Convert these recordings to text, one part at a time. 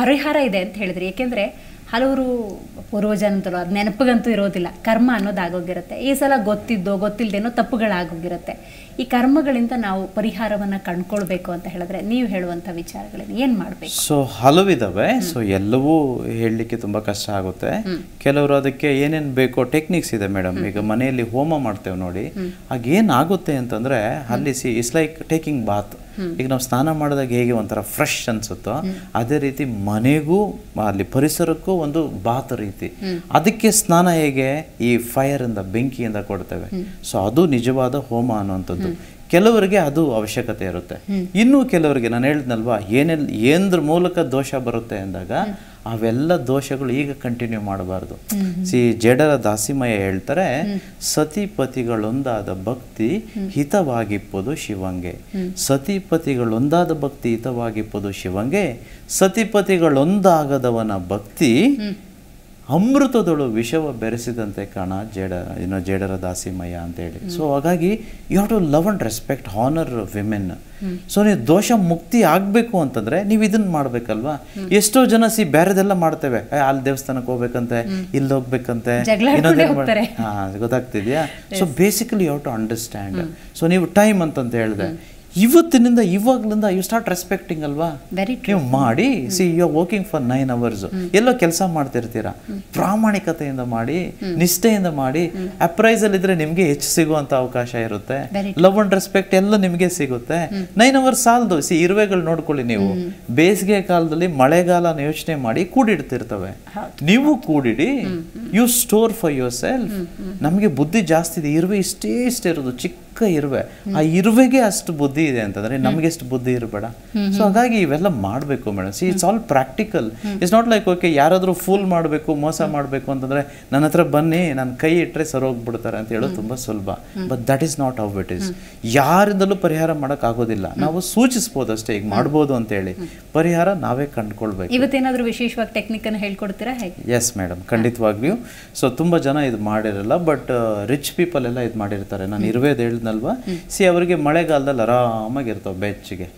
ಪರಿಹಾರ ಇದೆ ಅಂತ ಹೇಳಿದ್ರಿ ಯಾಕೆಂದ್ರೆ ಹಲವರು ಪೂರ್ವಜನಂತಲೂ ಅದು ನೆನಪಿಗಂತೂ ಇರೋದಿಲ್ಲ ಕರ್ಮ ಅನ್ನೋದು ಆಗೋಗಿರುತ್ತೆ ಈ ಸಲ ಗೊತ್ತಿದ್ದೋ ಗೊತ್ತಿಲ್ಲದೇನೋ ತಪ್ಪುಗಳಾಗೋಗಿರುತ್ತೆ ಈ ಕರ್ಮಗಳಿಂದ ನಾವು ಪರಿಹಾರವನ್ನ ಕಂಡ್ಕೊಳ್ಬೇಕು ಅಂತ ಹೇಳಿದ್ರೆ ನೀವು ಹೇಳುವಂಥ ವಿಚಾರಗಳನ್ನ ಏನು ಮಾಡಬೇಕು ಸೊ ಹಲವಿದಾವೆ ಸೊ ಎಲ್ಲವೂ ಹೇಳಲಿಕ್ಕೆ ತುಂಬ ಕಷ್ಟ ಆಗುತ್ತೆ ಕೆಲವರು ಅದಕ್ಕೆ ಏನೇನು ಬೇಕೋ ಟೆಕ್ನಿಕ್ಸ್ ಇದೆ ಮೇಡಮ್ ಈಗ ಮನೆಯಲ್ಲಿ ಹೋಮ ಮಾಡ್ತೇವೆ ನೋಡಿ ಆಗೇನಾಗುತ್ತೆ ಅಂತಂದರೆ ಅಲ್ಲಿ see it's like taking bath ಈಗ ನಾವು ಸ್ನಾನ ಮಾಡಿದಾಗ ಹೇಗೆ ಒಂಥರ ಫ್ರೆಶ್ ಅನ್ಸುತ್ತೋ ಅದೇ ರೀತಿ ಮನೆಗೂ ಅಲ್ಲಿ ಪರಿಸರಕ್ಕೂ ಒಂದು ಬಾತ್ ರೀತಿ ಅದಕ್ಕೆ ಸ್ನಾನ ಹೇಗೆ ಈ ಫೈರ್ ಇಂದ ಬೆಂಕಿಯಿಂದ ಕೊಡ್ತೇವೆ ಸೊ ಅದು ನಿಜವಾದ ಹೋಮ ಅನ್ನುವಂಥದ್ದು ಕೆಲವರಿಗೆ ಅದು ಅವಶ್ಯಕತೆ ಇರುತ್ತೆ ಇನ್ನೂ ಕೆಲವರಿಗೆ ನಾನು ಹೇಳಿದ್ನಲ್ವಾ ಏನೆಲ್ಲ ಏನದ್ರ ಮೂಲಕ ದೋಷ ಬರುತ್ತೆ ಅಂದಾಗ ಅವೆಲ್ಲ ದೋಷಗಳು ಈಗ ಕಂಟಿನ್ಯೂ ಮಾಡಬಾರ್ದು ಸಿ ಜಡರ ದಾಸಿಮಯ ಹೇಳ್ತಾರೆ ಸತಿಪತಿಗಳೊಂದಾದ ಭಕ್ತಿ ಹಿತವಾಗಿಪ್ಪದು ಶಿವಂಗೆ ಸತಿಪತಿಗಳೊಂದಾದ ಭಕ್ತಿ ಹಿತವಾಗಿಪ್ಪದು ಶಿವಂಗೆ ಸತಿಪತಿಗಳೊಂದಾಗದವನ ಭಕ್ತಿ ಅಮೃತದೊಳು ವಿಷವ ಬೆರೆಸಿದಂತೆ ಕಾಣ ಜೇಡ ಏನೋ ಜೇಡರ ಅಂತ ಹೇಳಿ ಸೊ ಹಾಗಾಗಿ you have to love and respect honour women so ನೀವು ದೋಷ ಮುಕ್ತಿ ಆಗಬೇಕು ಅಂತಂದರೆ ನೀವು ಇದನ್ನು ಮಾಡಬೇಕಲ್ವಾ ಎಷ್ಟೋ ಜನ ಸಿ ಬೇರೆದೆಲ್ಲ ಮಾಡ್ತೇವೆ ಅಲ್ಲಿ ದೇವಸ್ಥಾನಕ್ಕೆ ಹೋಗ್ಬೇಕಂತೆ ಇಲ್ಲಿ ಹೋಗ್ಬೇಕಂತೆ ಹಾಂ ಗೊತ್ತಾಗ್ತಿದ್ಯಾ so basically you have to understand so ನೀವು ಟೈಮ್ ಅಂತಂತ ಹೇಳಿದೆ ಇವತ್ತಿನಿಂದ ಇವಾಗ್ಲಿಂದ ಯು ಸ್ಟಾರ್ಟ್ ರೆಸ್ಪೆಕ್ಟಿಂಗ್ ಅಲ್ವಾ ನೀವು ಮಾಡಿ see you are working for nine hours ಎಲ್ಲೋ ಕೆಲಸ ಮಾಡ್ತಿರ್ತೀರ ಪ್ರಾಮಾಣಿಕತೆಯಿಂದ ಮಾಡಿ ನಿಷ್ಠೆಯಿಂದ ಮಾಡಿ ಅಪ್ರೈಸ್ ಅಲ್ಲಿ ಇದ್ರೆ ನಿಮ್ಗೆ ಹೆಚ್ಚು ಸಿಗುವಂತ ಅವಕಾಶ ಇರುತ್ತೆ ಲವ್ ಅಂಡ್ ರೆಸ್ಪೆಕ್ಟ್ ಎಲ್ಲ ನಿಮ್ಗೆ ಸಿಗುತ್ತೆ ನೈನ್ ಅವರ್ಸ್ ಸಾಲದು ಸಿ ಇರುವೆಗಳು ನೋಡ್ಕೊಳ್ಳಿ ನೀವು ಬೇಸಿಗೆ ಕಾಲದಲ್ಲಿ ಮಳೆಗಾಲ ಯೋಚನೆ ಮಾಡಿ ಕೂಡಿಡ್ತಿರ್ತವೆ ನೀವು ಕೂಡಿಡಿ you store for yourself ನಮಗೆ ಬುದ್ಧಿ ಜಾಸ್ತಿ ಇದೆ ಇರುವೆ ಇಷ್ಟೇ ಇಷ್ಟ ಇರೋದು ಚಿಕ್ಕ ಚಿಕ್ಕ ಇರುವೆ ಆ ಇರುವೆಗೆ ಅಷ್ಟು ಬುದ್ಧಿ ಇದೆ ಅಂತಂದ್ರೆ ನಮ್ಗೆ ಎಷ್ಟು ಬುದ್ಧಿ ಇರಬೇಡ ಸೊ ಹಾಗಾಗಿ ಇವೆಲ್ಲ ಮಾಡಬೇಕು madam see it's all practical it's not like okay ಯಾರಾದರೂ ಫೂಲ್ ಮಾಡಬೇಕು ಮೋಸ ಮಾಡಬೇಕು ಅಂತಂದ್ರೆ ನನ್ನ ಹತ್ರ ಬನ್ನಿ ನನ್ನ ಕೈ ಇಟ್ಟರೆ ಸರೋಗ್ಬಿಡ್ತಾರೆ ಅಂತ ಹೇಳೋದು ತುಂಬ ಸುಲಭ but that is not how it is ಯಾರಿಂದಲೂ ಪರಿಹಾರ ಆಗೋದಿಲ್ಲ ನಾವು ಸೂಚಿಸ್ಬೋದು ಅಷ್ಟೇ ಈಗ ಮಾಡ್ಬೋದು ಅಂತ ಹೇಳಿ ಪರಿಹಾರ ನಾವೇ ಕಂಡುಕೊಳ್ಬೇಕು ಇವತ್ತೇನಾದರೂ ವಿಶೇಷವಾಗಿ ಟೆಕ್ನಿಕ್ ಅನ್ನು ಹೇಳ್ಕೊಡ್ತೀರಾ ಹೇಗೆ ಎಸ್ ಮೇಡಮ್ ಖಂಡಿತವಾಗ್ಲೂ ಸೊ ತುಂಬಾ ಜನ ಇದು ಮಾಡಿರಲ್ಲ ಬಟ್ ರಿಚ್ ಪೀಪಲ್ ಎಲ್ಲ ಇದು ಮಾಡಿರ್ತಾರೆ ನಾನು ಇರುವೇದು ಹೇಳಿದ ಅಲ್ವಾ ಸಿ ಅವರಿಗೆ ಮಳೆಗಾಲದಲ್ಲಿ ಆರಾಮಾಗಿರ್ತಾವೆ ಬೆಚ್ಚಿಗೆ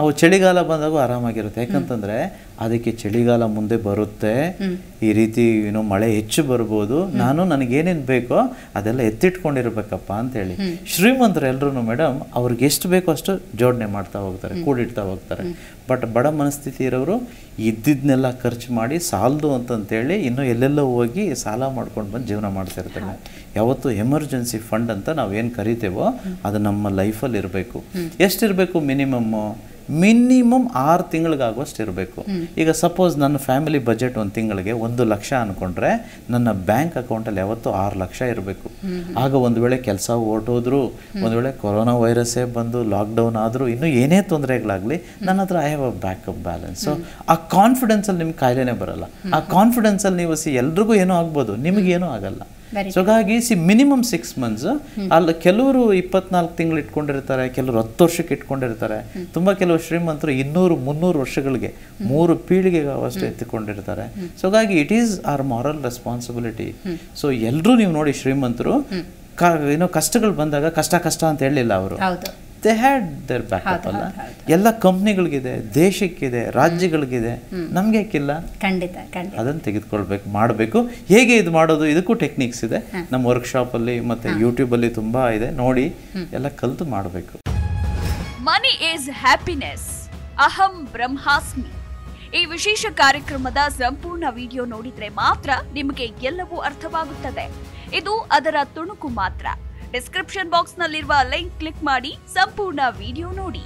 ಅವು ಚಳಿಗಾಲ ಬಂದಾಗ ಆರಾಮಾಗಿರುತ್ತೆ ಯಾಕಂತಂದರೆ ಅದಕ್ಕೆ ಚಳಿಗಾಲ ಮುಂದೆ ಬರುತ್ತೆ ಈ ರೀತಿ ಏನು ಮಳೆ ಹೆಚ್ಚು ಬರ್ಬೋದು ನಾನು ನನಗೇನೇನು ಬೇಕೋ ಅದೆಲ್ಲ ಎತ್ತಿಟ್ಕೊಂಡಿರ್ಬೇಕಪ್ಪ ಅಂತೇಳಿ ಶ್ರೀಮಂತರು ಎಲ್ಲರೂ ಮೇಡಮ್ ಅವ್ರಿಗೆ ಎಷ್ಟು ಬೇಕೋ ಅಷ್ಟು ಜೋಡಣೆ ಮಾಡ್ತಾ ಹೋಗ್ತಾರೆ ಕೂಡಿಡ್ತಾ ಹೋಗ್ತಾರೆ ಬಟ್ ಬಡ ಮನಸ್ಥಿತಿ ಇರೋರು ಇದ್ದಿದ್ದನ್ನೆಲ್ಲ ಖರ್ಚು ಮಾಡಿ ಸಾಲದು ಅಂತಂತೇಳಿ ಇನ್ನೂ ಎಲ್ಲೆಲ್ಲೋ ಹೋಗಿ ಸಾಲ ಮಾಡ್ಕೊಂಡು ಬಂದು ಜೀವನ ಮಾಡ್ತಿರ್ತಾರೆ ಯಾವತ್ತು ಎಮರ್ಜೆನ್ಸಿ ಫಂಡ್ ಅಂತ ನಾವು ಏನು ಕರಿತೇವೋ ಅದು ನಮ್ಮ ಲೈಫಲ್ಲಿ ಇರಬೇಕು ಎಷ್ಟಿರಬೇಕು ಮಿನಿಮಮ್ಮು ಮಿನಿಮಮ್ ಆರು ತಿಂಗಳಿಗಾಗುವಷ್ಟು ಇರಬೇಕು ಈಗ ಸಪೋಸ್ ನನ್ನ ಫ್ಯಾಮಿಲಿ ಬಜೆಟ್ ಒಂದು ತಿಂಗಳಿಗೆ ಒಂದು ಲಕ್ಷ ಅಂದ್ಕೊಂಡ್ರೆ ನನ್ನ ಬ್ಯಾಂಕ್ ಅಕೌಂಟಲ್ಲಿ ಯಾವತ್ತೂ ಆರು ಲಕ್ಷ ಇರಬೇಕು ಆಗ ಒಂದು ವೇಳೆ ಕೆಲಸ ಓಟೋದ್ರು ಒಂದು ವೇಳೆ ಕೊರೋನಾ ವೈರಸ್ಸೇ ಬಂದು ಲಾಕ್ಡೌನ್ ಆದರೂ ಇನ್ನೂ ಏನೇ ತೊಂದರೆಗಳಾಗಲಿ ನನ್ನ ಹತ್ರ I have a backup balance so ಆ ಕಾನ್ಫಿಡೆನ್ಸಲ್ಲಿ ನಿಮ್ಗೆ ಕಾಯಿಲೆನೇ ಬರಲ್ಲ ಆ ಕಾನ್ಫಿಡೆನ್ಸಲ್ಲಿ ನೀವು ಸಿ ಎಲ್ರಿಗೂ ಏನೂ ಆಗ್ಬೋದು ನಿಮಗೇನೂ ಆಗಲ್ಲ ಸೊ ಹಾಗಾಗಿ ಸಿ ಮಿನಿಮಮ್ ಸಿಕ್ಸ್ ಮಂತ್ಸ್ ಅಲ್ಲಿ ಕೆಲವರು ಇಪ್ಪತ್ನಾಲ್ಕು ತಿಂಗಳು ಇಟ್ಕೊಂಡಿರ್ತಾರೆ ಕೆಲವರು ಹತ್ತು ವರ್ಷಕ್ಕೆ ಇಟ್ಕೊಂಡಿರ್ತಾರೆ ತುಂಬ ಕೆಲವು ಶ್ರೀಮಂತರು ಇನ್ನೂರು ಮುನ್ನೂರು ವರ್ಷಗಳಿಗೆ ಮೂರು ಪೀಳಿಗೆ ಅವಷ್ಟು ಎತ್ತಿಕೊಂಡಿರ್ತಾರೆ ಸೊ ಹಾಗಾಗಿ it is our moral responsibility so ಎಲ್ಲರೂ ನೀವು ನೋಡಿ ಶ್ರೀಮಂತರು ಏನೋ ಕಷ್ಟಗಳು ಬಂದಾಗ ಕಷ್ಟ ಕಷ್ಟ ಅಂತ ಹೇಳಿಲ್ಲ ಅವರು ದೇ ಹ್ಯಾಡ್ ದರ್ ಬ್ಯಾಕಪ್ ಅಲ್ಲ ಎಲ್ಲ ಕಂಪ್ನಿಗಳಿಗಿದೆ ದೇಶಕ್ಕಿದೆ ರಾಜ್ಯಗಳಿಗಿದೆ ನಮ್ಗೆ ಯಾಕಿಲ್ಲ ಖಂಡಿತ ಅದನ್ನು ತೆಗೆದುಕೊಳ್ಬೇಕು ಮಾಡಬೇಕು ಹೇಗೆ ಇದು ಮಾಡೋದು ಇದಕ್ಕೂ ಟೆಕ್ನಿಕ್ಸ್ ಇದೆ ನಮ್ಮ ವರ್ಕ್ಶಾಪ್ ಅಲ್ಲಿ ಮತ್ತೆ ಯೂಟ್ಯೂಬ್ ಅಲ್ಲಿ ತುಂಬಾ ಇದೆ ನೋಡಿ ಎಲ್ಲ ಕಲ್ತು ಮಾಡಬೇಕು ಮನಿ ಈಸ್ ಹ್ಯಾಪಿನೆಸ್ ಅಹಂ ಬ್ರಹ್ಮಾಸ್ಮಿ ಈ ವಿಶೇಷ ಕಾರ್ಯಕ್ರಮದ ಸಂಪೂರ್ಣ ವಿಡಿಯೋ ನೋಡಿದ್ರೆ ಮಾತ್ರ ನಿಮಗೆ ಎಲ್ಲವೂ ಅರ್ಥವಾಗುತ್ತದೆ ಇದು ಅದರ ತುಣುಕು ಮಾತ್ರ description box ನಲ್ಲಿರುವ ಲಿಂಕ್ ಕ್ಲಿಕ್ ಮಾಡಿ ಸಂಪೂರ್ಣ ವಿಡಿಯೋ ನೋಡಿ